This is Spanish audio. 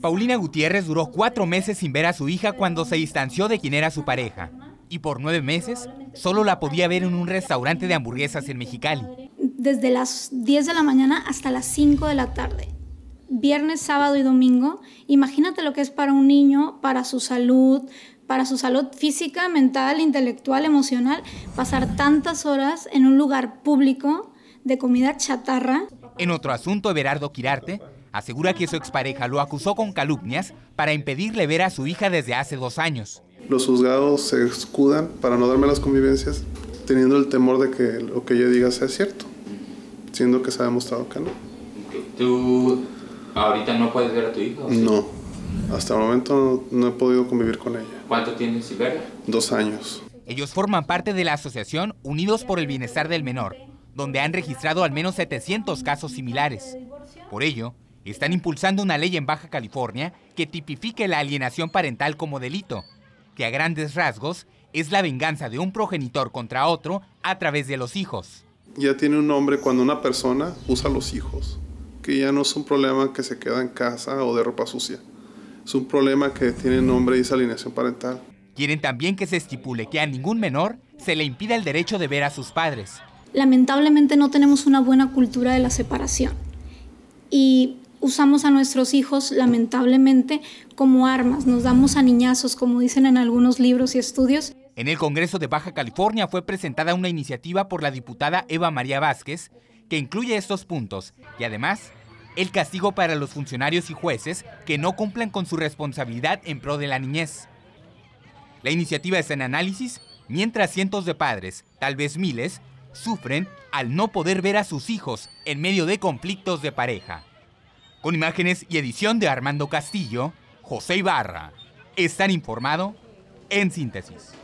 Paulina Gutiérrez duró cuatro meses sin ver a su hija cuando se distanció de quien era su pareja. Y por nueve meses solo la podía ver en un restaurante de hamburguesas en Mexicali. Desde las 10 de la mañana hasta las 5 de la tarde. Viernes, sábado y domingo. Imagínate lo que es para un niño, para su salud, para su salud física, mental, intelectual, emocional, pasar tantas horas en un lugar público de comida chatarra. En otro asunto, Everardo Quirarte asegura que su expareja lo acusó con calumnias para impedirle ver a su hija desde hace dos años. Los juzgados se escudan para no darme las convivencias, teniendo el temor de que lo que yo diga sea cierto, siendo que se ha demostrado que no. ¿Tú ahorita no puedes ver a tu hija? No, hasta el momento no he podido convivir con ella. ¿Cuánto tienes sin Dos años. Ellos forman parte de la asociación Unidos por el Bienestar del Menor, donde han registrado al menos 700 casos similares. Por ello, están impulsando una ley en Baja California que tipifique la alienación parental como delito, que a grandes rasgos es la venganza de un progenitor contra otro a través de los hijos. Ya tiene un nombre cuando una persona usa los hijos, que ya no es un problema que se queda en casa o de ropa sucia, es un problema que tiene nombre y es alienación parental. Quieren también que se estipule que a ningún menor se le impida el derecho de ver a sus padres. Lamentablemente no tenemos una buena cultura de la separación y usamos a nuestros hijos lamentablemente como armas, nos damos a niñazos, como dicen en algunos libros y estudios. En el Congreso de Baja California fue presentada una iniciativa por la diputada Eva María Vázquez que incluye estos puntos y además el castigo para los funcionarios y jueces que no cumplan con su responsabilidad en pro de la niñez. La iniciativa está en análisis mientras cientos de padres, tal vez miles, sufren al no poder ver a sus hijos en medio de conflictos de pareja con imágenes y edición de Armando Castillo, José Ibarra. Están informado en síntesis.